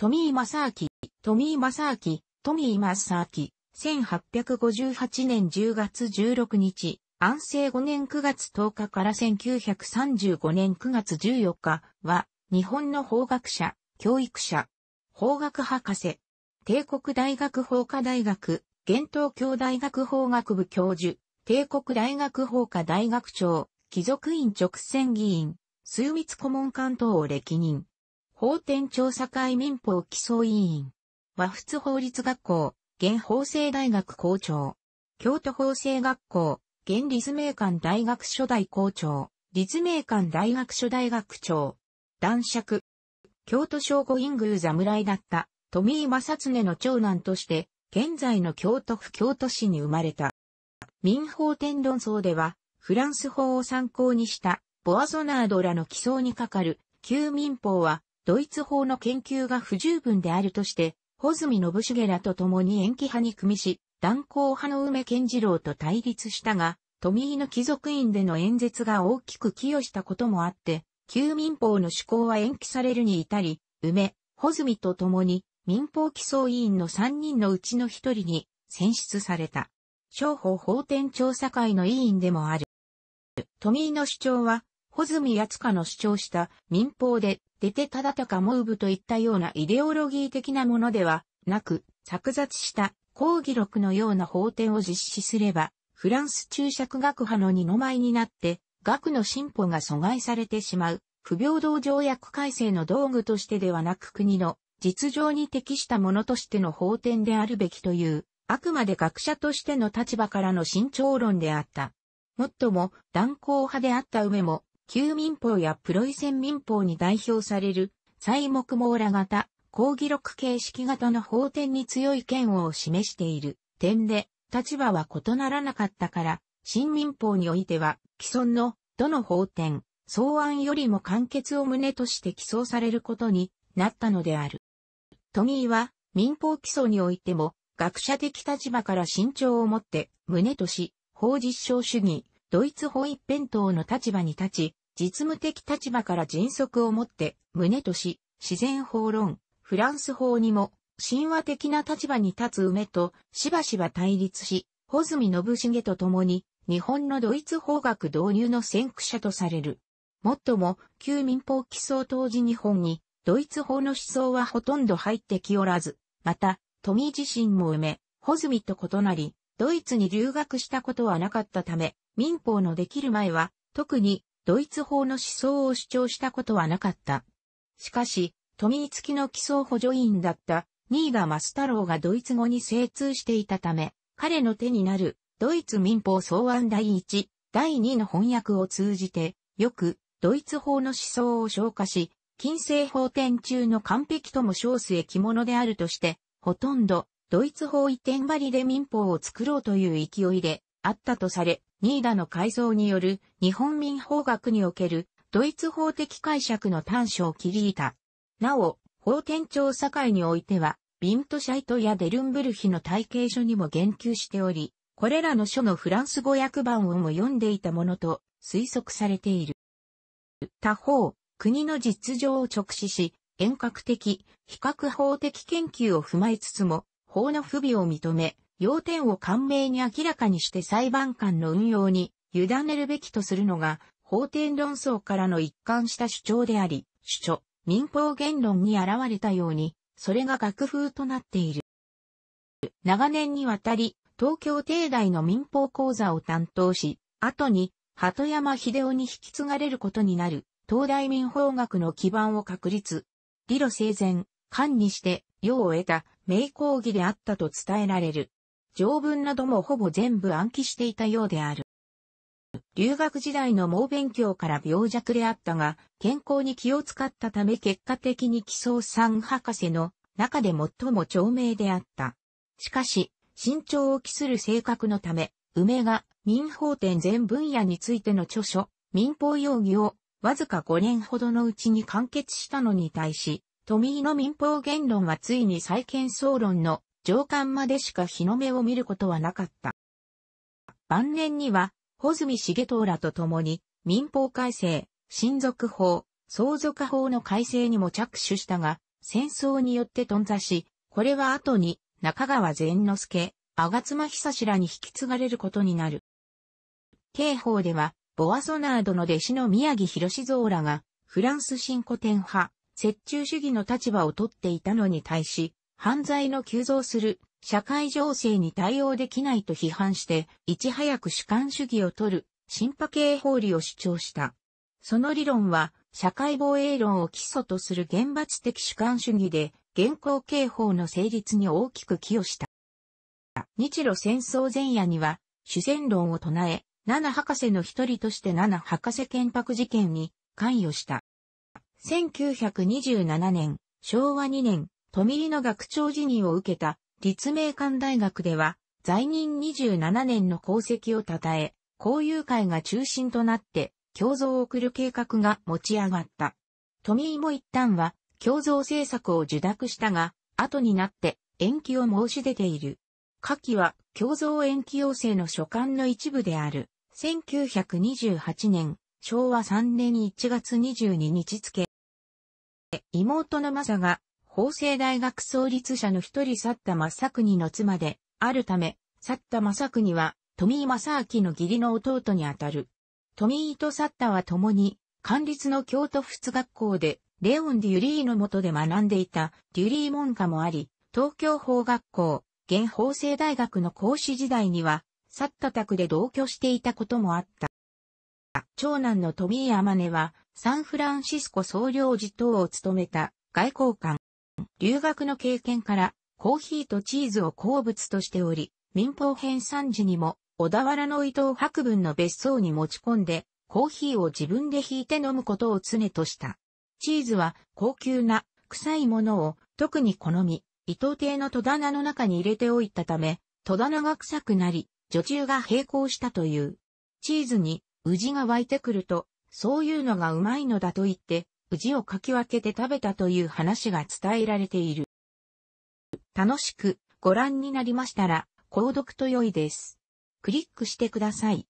富井正明、富井正明、富井正明、1858年10月16日、安政5年9月10日から1935年9月14日は、日本の法学者、教育者、法学博士、帝国大学法科大学、現東京大学法学部教授、帝国大学法科大学長、貴族院直選議員、数密顧問官等を歴任。法典調査会民法基礎委員。和仏法律学校、現法政大学校長。京都法政学校、現立命館大学初代校長。立命館大学初代学長。男爵。京都省護院宮侍だった、富井正恒の長男として、現在の京都府京都市に生まれた。民法典論争では、フランス法を参考にした、ボアソナードらの起草にかかる、旧民法は、ドイツ法の研究が不十分であるとして、穂積信重らと共に延期派に組みし、断交派の梅健次郎と対立したが、富井の貴族院での演説が大きく寄与したこともあって、旧民法の施行は延期されるに至り、梅、穂積と共に民法起草委員の3人のうちの1人に選出された。商法法典調査会の委員でもある。富井の主張は、穂積厚香の主張した民法で出てただたかモーブといったようなイデオロギー的なものではなく、作雑した抗議録のような法典を実施すれば、フランス注釈学派の二の舞になって、学の進歩が阻害されてしまう、不平等条約改正の道具としてではなく国の実情に適したものとしての法典であるべきという、あくまで学者としての立場からの慎重論であった。もっとも、断交派であった上も、旧民法やプロイセン民法に代表される、材木網羅型、抗議録形式型の法典に強い嫌悪を示している点で、立場は異ならなかったから、新民法においては、既存の、どの法典、草案よりも簡潔を旨として起草されることになったのである。ト議ーは、民法起訴においても、学者的立場から慎重をもって、旨とし、法実証主義、ドイツ法一辺倒の立場に立ち、実務的立場から迅速をもって、胸とし、自然法論、フランス法にも、神話的な立場に立つ梅と、しばしば対立し、穂積信繁と共に、日本のドイツ法学導入の先駆者とされる。もっとも、旧民法基礎当時日本に、ドイツ法の思想はほとんど入ってきおらず、また、富自身も梅、穂積と異なり、ドイツに留学したことはなかったため、民法のできる前は、特にドイツ法の思想を主張したことはなかった。しかし、富井付きの基礎補助員だった新賀マス太郎がドイツ語に精通していたため、彼の手になるドイツ民法草案第1、第2の翻訳を通じて、よくドイツ法の思想を消化し、近世法典中の完璧とも少数べきもであるとして、ほとんどドイツ法移転張りで民法を作ろうという勢いであったとされ、ニーダの改造による日本民法学におけるドイツ法的解釈の短所を切り板。なお、法典調査会においては、ビントシャイトやデルンブルヒの体系書にも言及しており、これらの書のフランス語訳版をも読んでいたものと推測されている。他方、国の実情を直視し、遠隔的、比較法的研究を踏まえつつも、法の不備を認め、要点を簡明に明らかにして裁判官の運用に委ねるべきとするのが、法典論争からの一貫した主張であり、主張、民法言論に現れたように、それが楽風となっている。長年にわたり、東京帝大の民法講座を担当し、後に、鳩山秀夫に引き継がれることになる、東大民法学の基盤を確立。理路整然、官にして、世を得た、名講義であったと伝えられる。条文などもほぼ全部暗記していたようである。留学時代の猛勉強から病弱であったが、健康に気を使ったため結果的に基礎産博士の中で最も長命であった。しかし、身長を期する性格のため、梅が民法典全分野についての著書、民法容義をわずか5年ほどのうちに完結したのに対し、富井の民法言論はついに再建総論の上官までしか日の目を見ることはなかった。晩年には、穂積重藤らと共に、民法改正、親族法、相続法の改正にも着手したが、戦争によって頓挫し、これは後に中川善之助、吾妻久志らに引き継がれることになる。刑法では、ボアソナードの弟子の宮城博蔵らが、フランス新古典派、折衷主義の立場をとっていたのに対し、犯罪の急増する社会情勢に対応できないと批判して、いち早く主観主義を取る、進化系法理を主張した。その理論は、社会防衛論を基礎とする厳罰的主観主義で、現行刑法の成立に大きく寄与した。日露戦争前夜には、主戦論を唱え、七博士の一人として七博士建白事件に関与した。1927年、昭和2年、富井の学長辞任を受けた立命館大学では、在任27年の功績を称え、校友会が中心となって、共造を送る計画が持ち上がった。富井も一旦は、共造政策を受諾したが、後になって延期を申し出ている。下記は、共造延期要請の所管の一部である、1928年、昭和3年1月22日付。妹のサが、法政大学創立者の一人去った正国の妻で、あるため、去った正国は、富井正明の義理の弟にあたる。富井と去ったは共に、官立の京都仏学校で、レオン・デュリーの下で学んでいた、デュリー門下もあり、東京法学校、現法政大学の講師時代には、去った宅で同居していたこともあった。長男の富井天音は、サンフランシスコ総領事等を務めた外交官。留学の経験から、コーヒーとチーズを好物としており、民放編3時にも、小田原の伊藤博文の別荘に持ち込んで、コーヒーを自分で引いて飲むことを常とした。チーズは高級な臭いものを特に好み、伊藤邸の戸棚の中に入れておいたため、戸棚が臭くなり、女中が並行したという。チーズに、宇治が湧いてくると、そういうのがうまいのだと言って、氏をかき分けて食べたという話が伝えられている。楽しくご覧になりましたら、購読と良いです。クリックしてください。